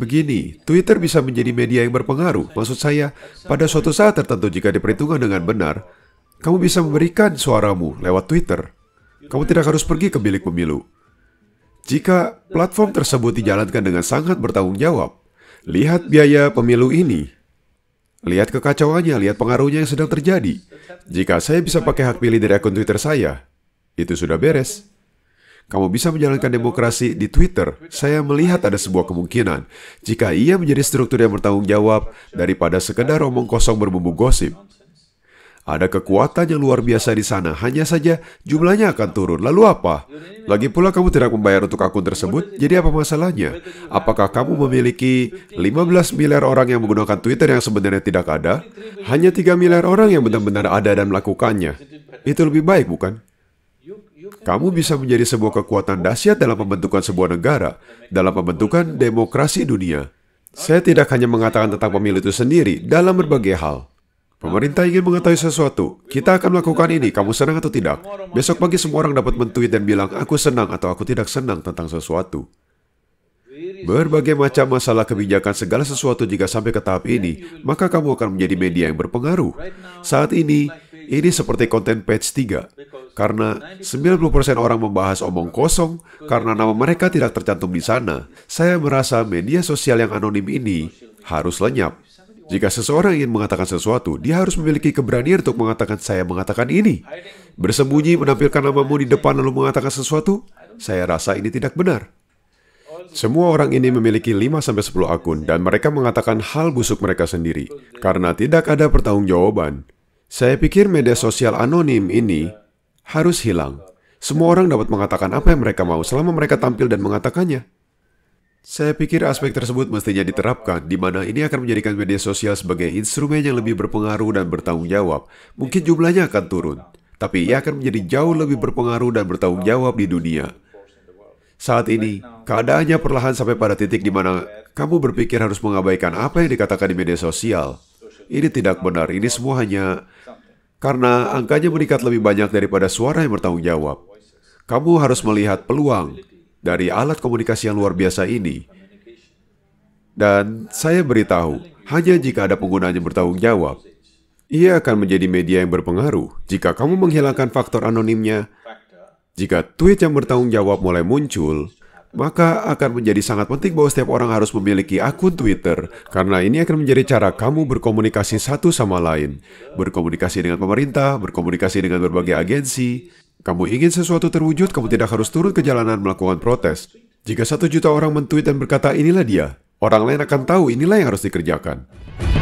Begini, Twitter bisa menjadi media yang berpengaruh. Maksud saya, pada suatu saat tertentu jika diperhitungkan dengan benar, kamu bisa memberikan suaramu lewat Twitter. Kamu tidak harus pergi ke bilik pemilu. Jika platform tersebut dijalankan dengan sangat bertanggung jawab, lihat biaya pemilu ini. Lihat kekacauannya, lihat pengaruhnya yang sedang terjadi. Jika saya bisa pakai hak pilih dari akun Twitter saya, itu sudah beres kamu bisa menjalankan demokrasi di Twitter, saya melihat ada sebuah kemungkinan jika ia menjadi struktur yang bertanggung jawab daripada sekedar omong kosong berbumbu gosip. Ada kekuatan yang luar biasa di sana, hanya saja jumlahnya akan turun. Lalu apa? Lagi pula kamu tidak membayar untuk akun tersebut, jadi apa masalahnya? Apakah kamu memiliki 15 miliar orang yang menggunakan Twitter yang sebenarnya tidak ada? Hanya 3 miliar orang yang benar-benar ada dan melakukannya. Itu lebih baik, bukan? kamu bisa menjadi sebuah kekuatan dahsyat dalam pembentukan sebuah negara, dalam pembentukan demokrasi dunia. Saya tidak hanya mengatakan tentang pemilu itu sendiri, dalam berbagai hal. Pemerintah ingin mengetahui sesuatu. Kita akan melakukan ini, kamu senang atau tidak. Besok pagi semua orang dapat mentuit dan bilang, aku senang atau aku tidak senang tentang sesuatu. Berbagai macam masalah kebijakan segala sesuatu jika sampai ke tahap ini, maka kamu akan menjadi media yang berpengaruh. Saat ini, ini seperti konten page 3. Karena 90% orang membahas omong kosong karena nama mereka tidak tercantum di sana. Saya merasa media sosial yang anonim ini harus lenyap. Jika seseorang ingin mengatakan sesuatu, dia harus memiliki keberanian untuk mengatakan saya mengatakan ini. Bersembunyi menampilkan namamu di depan lalu mengatakan sesuatu, saya rasa ini tidak benar. Semua orang ini memiliki 5-10 akun dan mereka mengatakan hal busuk mereka sendiri karena tidak ada pertanggungjawaban. Saya pikir media sosial anonim ini harus hilang. Semua orang dapat mengatakan apa yang mereka mau selama mereka tampil dan mengatakannya. Saya pikir aspek tersebut mestinya diterapkan, di mana ini akan menjadikan media sosial sebagai instrumen yang lebih berpengaruh dan bertanggung jawab. Mungkin jumlahnya akan turun, tapi ia akan menjadi jauh lebih berpengaruh dan bertanggung jawab di dunia. Saat ini, keadaannya perlahan sampai pada titik di mana kamu berpikir harus mengabaikan apa yang dikatakan di media sosial. Ini tidak benar, ini semua hanya karena angkanya meningkat lebih banyak daripada suara yang bertanggung jawab. Kamu harus melihat peluang dari alat komunikasi yang luar biasa ini. Dan saya beritahu, hanya jika ada penggunaan yang bertanggung jawab, ia akan menjadi media yang berpengaruh jika kamu menghilangkan faktor anonimnya. Jika tweet yang bertanggung jawab mulai muncul, maka akan menjadi sangat penting bahwa setiap orang harus memiliki akun Twitter, karena ini akan menjadi cara kamu berkomunikasi satu sama lain. Berkomunikasi dengan pemerintah, berkomunikasi dengan berbagai agensi. Kamu ingin sesuatu terwujud, kamu tidak harus turun ke jalanan melakukan protes. Jika satu juta orang mentweet dan berkata inilah dia, orang lain akan tahu inilah yang harus dikerjakan.